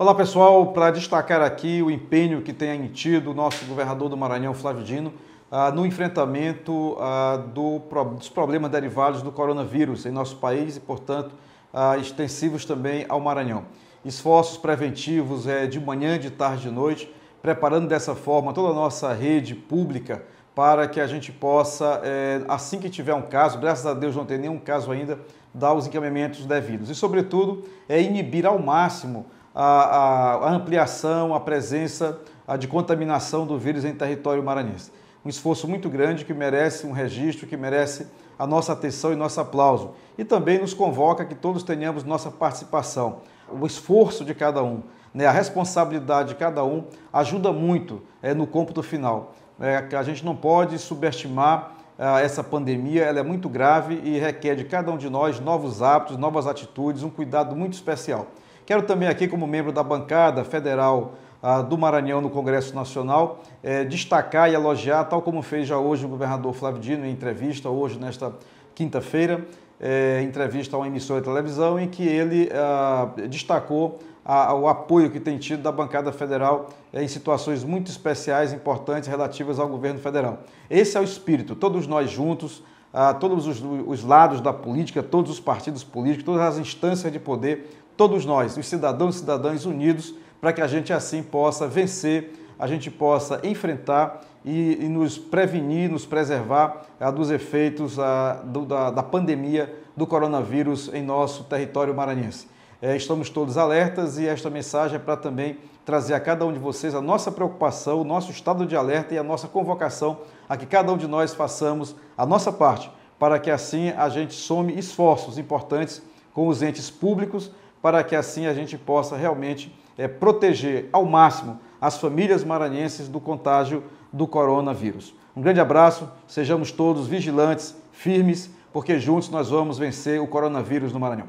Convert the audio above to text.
Olá pessoal, para destacar aqui o empenho que tem tido o nosso governador do Maranhão, Flávio Dino, ah, no enfrentamento ah, dos problemas derivados do coronavírus em nosso país e, portanto, ah, extensivos também ao Maranhão. Esforços preventivos eh, de manhã, de tarde e de noite, preparando dessa forma toda a nossa rede pública para que a gente possa, eh, assim que tiver um caso, graças a Deus não tem nenhum caso ainda, dar os encaminhamentos devidos. E, sobretudo, é inibir ao máximo a, a ampliação, a presença a de contaminação do vírus em território maranhense. Um esforço muito grande que merece um registro, que merece a nossa atenção e nosso aplauso. E também nos convoca que todos tenhamos nossa participação. O esforço de cada um, né, a responsabilidade de cada um ajuda muito é, no cômputo final. É, a gente não pode subestimar é, essa pandemia, ela é muito grave e requer de cada um de nós novos hábitos, novas atitudes, um cuidado muito especial. Quero também aqui, como membro da bancada federal ah, do Maranhão no Congresso Nacional, eh, destacar e elogiar, tal como fez já hoje o governador Flávio Dino em entrevista, hoje nesta quinta-feira, eh, entrevista a uma emissora de televisão, em que ele ah, destacou o apoio que tem tido da bancada federal eh, em situações muito especiais, importantes, relativas ao governo federal. Esse é o espírito, todos nós juntos, ah, todos os, os, lados da política, todos os partidos políticos, todas as instâncias de poder, todos nós, os cidadãos e cidadãs unidos, para que a gente assim possa vencer, a gente possa enfrentar e, e nos prevenir, nos preservar a, ah, dos efeitos a, ah, do, da, da, pandemia do coronavírus em nosso território maranhense. É, estamos todos alertas e esta mensagem é para também trazer a cada um de vocês a nossa preocupação, o nosso estado de alerta e a nossa convocação a que cada um de nós façamos a nossa parte, para que assim a gente some esforços importantes com os entes públicos, para que assim a gente possa realmente é, proteger ao máximo as famílias maranhenses do contágio do coronavírus. Um grande abraço, sejamos todos vigilantes, firmes, porque juntos nós vamos vencer o coronavírus no Maranhão.